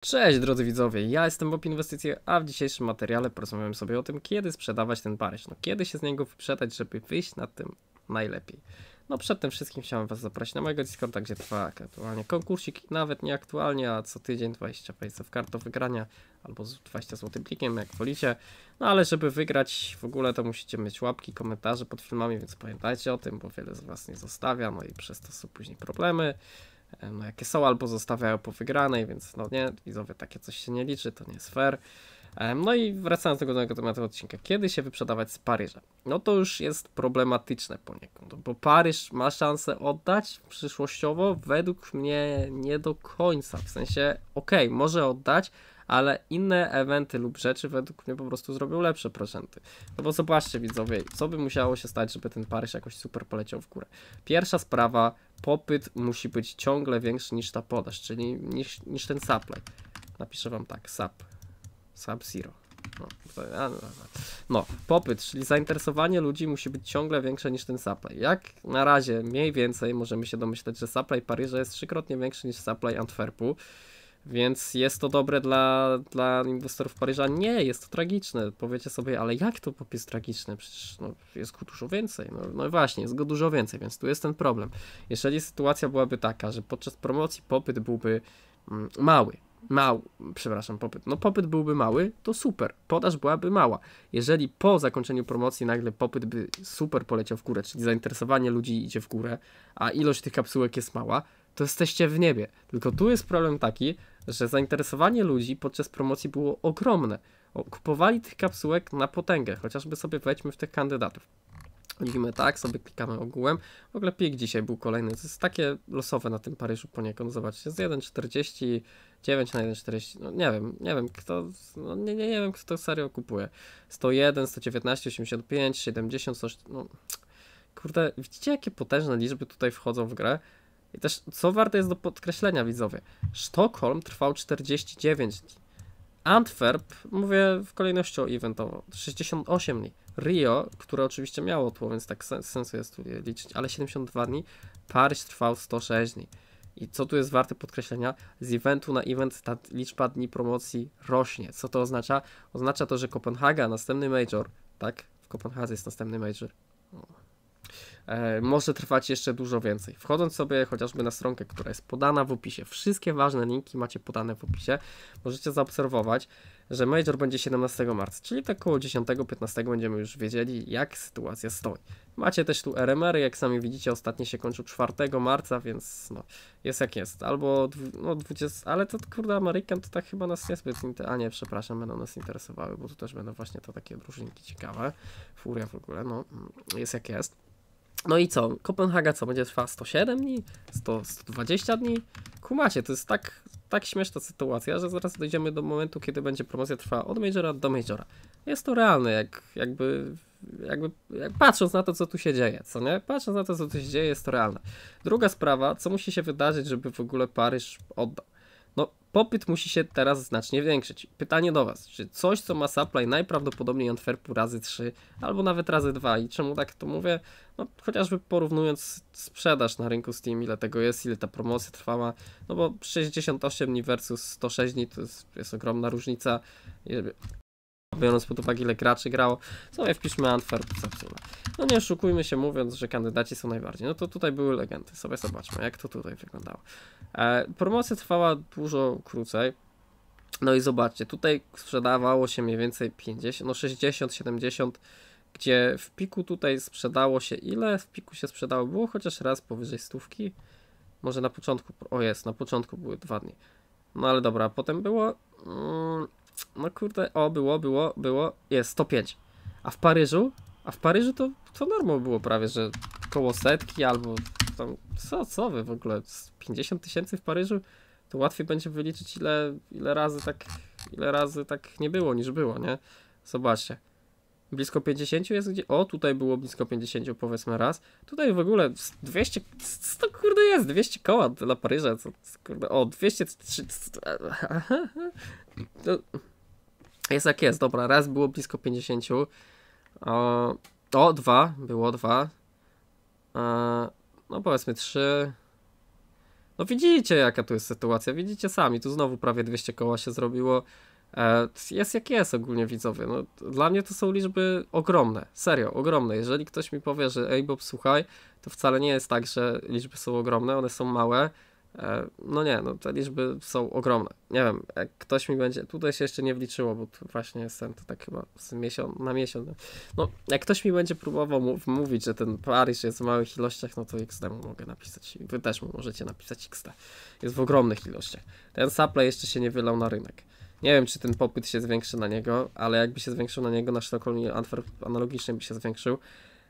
Cześć drodzy widzowie, ja jestem Bob Inwestycje, a w dzisiejszym materiale porozmawiam sobie o tym, kiedy sprzedawać ten Paryż. No kiedy się z niego wyprzedać, żeby wyjść na tym najlepiej. No przed tym wszystkim chciałem was zaprosić na mojego Discorda, gdzie trwa aktualnie konkursik, nawet nie aktualnie, a co tydzień 20 w kart do wygrania, albo 20 zł plikiem, jak wolicie. No ale żeby wygrać w ogóle to musicie mieć łapki, komentarze pod filmami, więc pamiętajcie o tym, bo wiele z was nie zostawia, no i przez to są później problemy. E, no, jakie są, albo zostawiają po wygranej, więc no nie, widzowie, takie coś się nie liczy, to nie jest fair. E, no i wracając do głównego tematu odcinka, kiedy się wyprzedawać z Paryża? No to już jest problematyczne poniekąd, bo Paryż ma szansę oddać przyszłościowo, według mnie nie do końca, w sensie okej, okay, może oddać, ale inne eventy lub rzeczy według mnie po prostu zrobią lepsze procenty. No bo zobaczcie widzowie, co by musiało się stać, żeby ten Paryż jakoś super poleciał w górę. Pierwsza sprawa, popyt musi być ciągle większy niż ta podaż, czyli niż, niż ten supply. Napiszę wam tak, sub, sub zero. No no, no, no, popyt, czyli zainteresowanie ludzi musi być ciągle większe niż ten supply. Jak na razie mniej więcej możemy się domyśleć, że supply Paryża jest trzykrotnie większy niż supply Antwerpu. Więc jest to dobre dla, dla inwestorów Paryża? Nie, jest to tragiczne. Powiecie sobie, ale jak to popis tragiczny? Przecież no, jest go dużo więcej. No, no właśnie, jest go dużo więcej, więc tu jest ten problem. Jeżeli sytuacja byłaby taka, że podczas promocji popyt byłby mm, mały, mały, przepraszam, popyt, no popyt byłby mały, to super, podaż byłaby mała. Jeżeli po zakończeniu promocji nagle popyt by super poleciał w górę, czyli zainteresowanie ludzi idzie w górę, a ilość tych kapsułek jest mała, to jesteście w niebie. Tylko tu jest problem taki, że zainteresowanie ludzi podczas promocji było ogromne. kupowali tych kapsułek na potęgę, chociażby sobie wejdźmy w tych kandydatów. Widzimy tak, sobie klikamy ogółem. W ogóle pik dzisiaj był kolejny. To jest takie losowe na tym Paryżu poniekąd. Zobaczcie, z 1,49 na 1,40. No nie wiem, nie wiem kto, no nie, nie, nie wiem kto to serio kupuje. 101, 119, 85, 70, 100, no. Kurde, widzicie jakie potężne liczby tutaj wchodzą w grę? I też, co warte jest do podkreślenia, widzowie, Sztokholm trwał 49 dni. Antwerp, mówię w kolejności o eventowo, 68 dni. Rio, które oczywiście miało tło, więc tak sens, sensu jest tu liczyć, ale 72 dni. Paryż trwał 106 dni. I co tu jest warte podkreślenia, z eventu na event ta liczba dni promocji rośnie. Co to oznacza? Oznacza to, że Kopenhaga, następny major, tak? W Kopenhadze jest następny major. E, może trwać jeszcze dużo więcej. Wchodząc sobie chociażby na stronkę, która jest podana w opisie, wszystkie ważne linki macie podane w opisie, możecie zaobserwować, że Major będzie 17 marca, czyli tak około 10-15 będziemy już wiedzieli, jak sytuacja stoi. Macie też tu RMR, jak sami widzicie, ostatnio się kończył 4 marca, więc no, jest jak jest. Albo no, 20, ale to kurde American to tak chyba nas niezbyt, a nie, przepraszam, będą nas interesowały, bo tu też będą właśnie to takie drużynki ciekawe. Furia w ogóle, no, mm, jest jak jest. No i co? Kopenhaga co? Będzie trwała 107 dni? 100, 120 dni? Kumacie, to jest tak, tak śmieszna sytuacja, że zaraz dojdziemy do momentu, kiedy będzie promocja trwała od majora do majora. Jest to realne, jak, jakby, jakby jak patrząc na to, co tu się dzieje, co nie? Patrząc na to, co tu się dzieje, jest to realne. Druga sprawa, co musi się wydarzyć, żeby w ogóle Paryż oddał. Popyt musi się teraz znacznie zwiększyć. Pytanie do Was, czy coś, co ma supply najprawdopodobniej Antwerpu razy 3 albo nawet razy 2 i czemu tak to mówię? No, chociażby porównując sprzedaż na rynku Steam, ile tego jest, ile ta promocja trwała, no bo 68 dni versus 106 dni to jest, jest ogromna różnica biorąc pod uwagę ile graczy grało, sobie wpiszmy Antwerp zepsujmy. No nie oszukujmy się mówiąc, że kandydaci są najbardziej. No to tutaj były legendy, sobie zobaczmy jak to tutaj wyglądało. E, promocja trwała dużo krócej. No i zobaczcie, tutaj sprzedawało się mniej więcej 50, no 60, 70, gdzie w piku tutaj sprzedało się ile? W piku się sprzedało, było chociaż raz powyżej stówki. Może na początku, o jest, na początku były dwa dni. No ale dobra, a potem było mm, no kurde, o, było, było, było. Jest, 105. A w Paryżu? A w Paryżu to, to normą było prawie, że koło setki albo tam, co, co wy w ogóle, 50 tysięcy w Paryżu? To łatwiej będzie wyliczyć ile, ile razy tak, ile razy tak nie było niż było, nie? Zobaczcie. Blisko 50 jest gdzie? O, tutaj było blisko 50 powiedzmy raz. Tutaj w ogóle 200, co to kurde jest? 200 koła dla Paryża, co, kurde, o, 200, 300, jest jak jest, dobra, raz było blisko 50. O, o dwa, było dwa. E, no powiedzmy trzy. No widzicie jaka tu jest sytuacja, widzicie sami, tu znowu prawie 200 koła się zrobiło. E, jest jak jest ogólnie widzowie, no, dla mnie to są liczby ogromne, serio, ogromne. Jeżeli ktoś mi powie, że ej Bob, słuchaj, to wcale nie jest tak, że liczby są ogromne, one są małe. E, no nie, no te liczby są ogromne. Nie wiem, jak ktoś mi będzie, tutaj się jeszcze nie wliczyło, bo tu właśnie jestem to tak chyba z miesiąc, na miesiąc. No, jak ktoś mi będzie próbował mówić, że ten Paryż jest w małych ilościach, no to XD mu mogę napisać. Wy też mu możecie napisać XD. Jest w ogromnych ilościach. Ten supply jeszcze się nie wylał na rynek. Nie wiem, czy ten popyt się zwiększy na niego, ale jakby się zwiększył na niego, na Sztokholm Antwerp analogicznie by się zwiększył.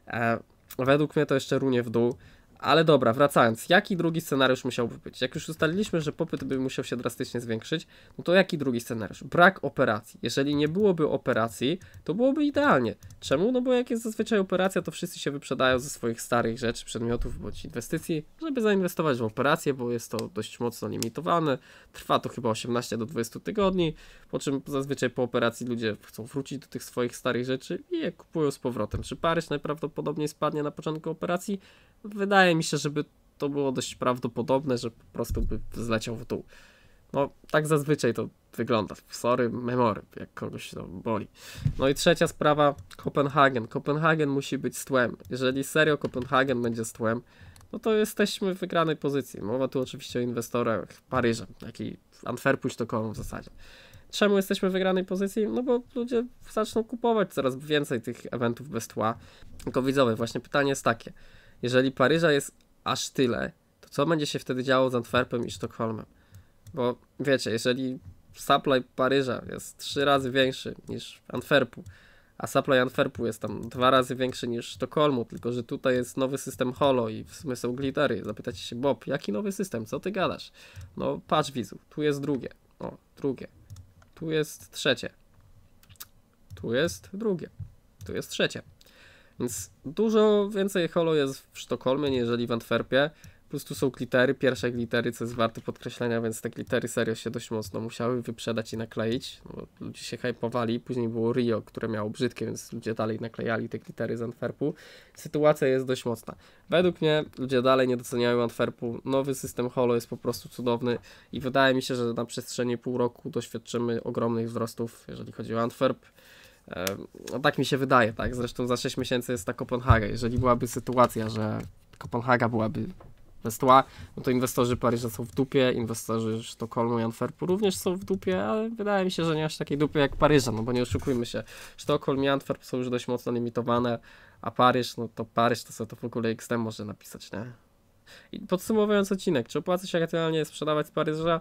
E, według mnie to jeszcze runie w dół. Ale dobra, wracając. Jaki drugi scenariusz musiałby być? Jak już ustaliliśmy, że popyt by musiał się drastycznie zwiększyć, no to jaki drugi scenariusz? Brak operacji. Jeżeli nie byłoby operacji, to byłoby idealnie. Czemu? No bo jak jest zazwyczaj operacja, to wszyscy się wyprzedają ze swoich starych rzeczy, przedmiotów bądź inwestycji, żeby zainwestować w operację, bo jest to dość mocno limitowane. Trwa to chyba 18 do 20 tygodni, po czym zazwyczaj po operacji ludzie chcą wrócić do tych swoich starych rzeczy i je kupują z powrotem. Czy Paryż najprawdopodobniej spadnie na początku operacji? Wydaje wydaje mi się, żeby to było dość prawdopodobne, że po prostu by zleciał w dół. No, tak zazwyczaj to wygląda. Sorry, memory, jak kogoś to boli. No i trzecia sprawa, Kopenhagen. Kopenhagen musi być z tłem. Jeżeli serio Kopenhagen będzie z tłem, no to jesteśmy w wygranej pozycji. Mowa tu oczywiście o inwestorach w Paryżu, taki Antwerpu i w zasadzie. Czemu jesteśmy w wygranej pozycji? No bo ludzie zaczną kupować coraz więcej tych eventów bez tła. Tylko widzowie, właśnie pytanie jest takie jeżeli Paryża jest aż tyle, to co będzie się wtedy działo z Antwerpem i Sztokholmem? Bo wiecie, jeżeli supply Paryża jest trzy razy większy niż Antwerpu, a supply Antwerpu jest tam dwa razy większy niż Sztokholmu, tylko że tutaj jest nowy system holo i w sumie są glittery. Zapytacie się, Bob, jaki nowy system? Co ty gadasz? No patrz wizu. tu jest drugie, o, drugie, tu jest trzecie, tu jest drugie, tu jest trzecie. Więc dużo więcej holo jest w Sztokholmie, niż w Antwerpie. Po prostu są glitery, pierwsze glitery, co jest warte podkreślenia, więc te glitery serio się dość mocno musiały wyprzedać i nakleić, no ludzie się hypowali. Później było Rio, które miało brzydkie, więc ludzie dalej naklejali te glitery z Antwerpu. Sytuacja jest dość mocna. Według mnie ludzie dalej nie doceniają Antwerpu. Nowy system holo jest po prostu cudowny i wydaje mi się, że na przestrzeni pół roku doświadczymy ogromnych wzrostów, jeżeli chodzi o Antwerp. E, no tak mi się wydaje, tak? Zresztą za 6 miesięcy jest ta Kopenhaga. Jeżeli byłaby sytuacja, że Kopenhaga byłaby bez tła, no to inwestorzy Paryża są w dupie, inwestorzy Sztokholmu i Antwerpu również są w dupie, ale wydaje mi się, że nie aż takiej dupy jak Paryża, no bo nie oszukujmy się. Sztokholm i Antwerp są już dość mocno limitowane, a Paryż, no to Paryż to sobie to w ogóle XT może napisać, nie? I podsumowując odcinek, czy opłaca się racjonalnie sprzedawać z Paryża?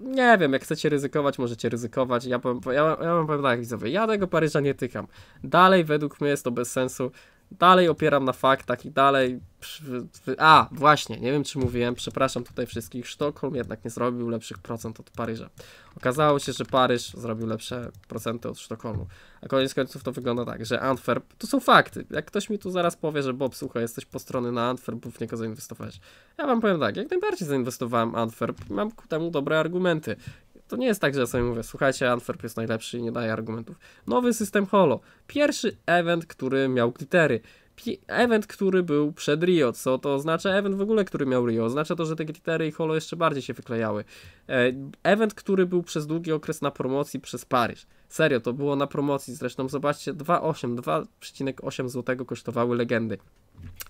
Nie wiem, jak chcecie ryzykować, możecie ryzykować. Ja, powiem, ja, ja powiem tak, widzowie, ja tego Paryża nie tykam. Dalej według mnie jest to bez sensu dalej opieram na faktach i dalej. A, właśnie, nie wiem czy mówiłem, przepraszam tutaj wszystkich. Sztokholm jednak nie zrobił lepszych procent od Paryża. Okazało się, że Paryż zrobił lepsze procenty od Sztokholmu. A koniec końców to wygląda tak, że Antwerp to są fakty. Jak ktoś mi tu zaraz powie, że Bob, słuchaj, jesteś po strony na Antwerp, w niego zainwestowałeś. Ja wam powiem tak, jak najbardziej zainwestowałem Antwerp, mam ku temu dobre argumenty. To nie jest tak, że ja sobie mówię, słuchajcie, Antwerp jest najlepszy i nie daje argumentów. Nowy system holo. Pierwszy event, który miał glittery. Event, który był przed Rio, co to oznacza event w ogóle, który miał Rio? Oznacza to, że te glittery i holo jeszcze bardziej się wyklejały. E, event, który był przez długi okres na promocji przez Paryż. Serio, to było na promocji. Zresztą zobaczcie, 2,8, 2,8 zł kosztowały legendy.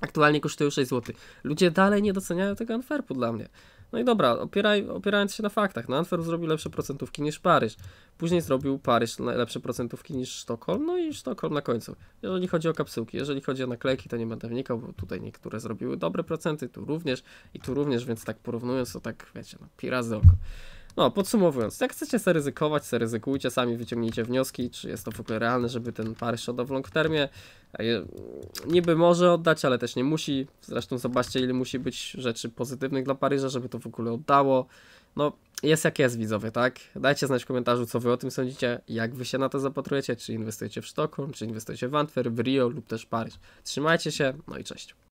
Aktualnie kosztują 6 zł. Ludzie dalej nie doceniają tego Antwerpu dla mnie. No i dobra, opieraj, opierając się na faktach, no Antwerp zrobił lepsze procentówki niż Paryż. Później zrobił Paryż lepsze procentówki niż Sztokholm, no i Sztokholm na końcu. Jeżeli chodzi o kapsułki, jeżeli chodzi o naklejki, to nie będę wnikał, bo tutaj niektóre zrobiły dobre procenty, tu również i tu również, więc tak porównując, to tak wiecie, no, pi razy oko. No, podsumowując, jak chcecie zaryzykować, zaryzykujcie, sami wyciągnijcie wnioski, czy jest to w ogóle realne, żeby ten Paryż oddał w long termie. Niby może oddać, ale też nie musi. Zresztą zobaczcie, ile musi być rzeczy pozytywnych dla Paryża, żeby to w ogóle oddało. No, jest jak jest, widzowie, tak? Dajcie znać w komentarzu, co wy o tym sądzicie, jak wy się na to zapatrujecie, czy inwestujecie w Sztokholm, czy inwestujecie w Antwerp, w Rio lub też Paryż. Trzymajcie się, no i cześć.